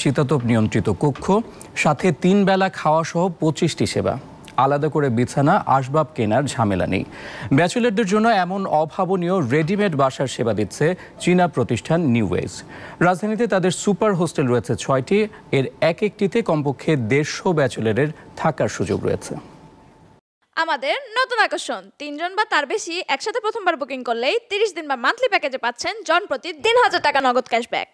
শীতাতপ নিয়ন্ত্রিত কক্ষ সাথে তিন বেলা খাওয়া সহ পঁচিশটি সেবা আলাদা করে বিছানা আসবাব কেনার ঝামেলা নেই ব্যাচুলারদের জন্য এমন অভাবনীয় রেডিমেড বাসার সেবা দিচ্ছে চীনা প্রতিষ্ঠান নিউওয়েজ রাজধানীতে তাদের সুপার হোস্টেল রয়েছে ছয়টি এর এক একটিতে কমপক্ষে দেড়শো ব্যাচুলারের থাকার সুযোগ রয়েছে আমাদের নতুন আকর্ষণ তিনজন বা তার বেশি একসাথে প্রথমবার বুকিং করলেই তিরিশ দিন বা মান্থলি প্যাকেজে পাচ্ছেন জন প্রতি তিন হাজার টাকা নগদ ক্যাশব্যাক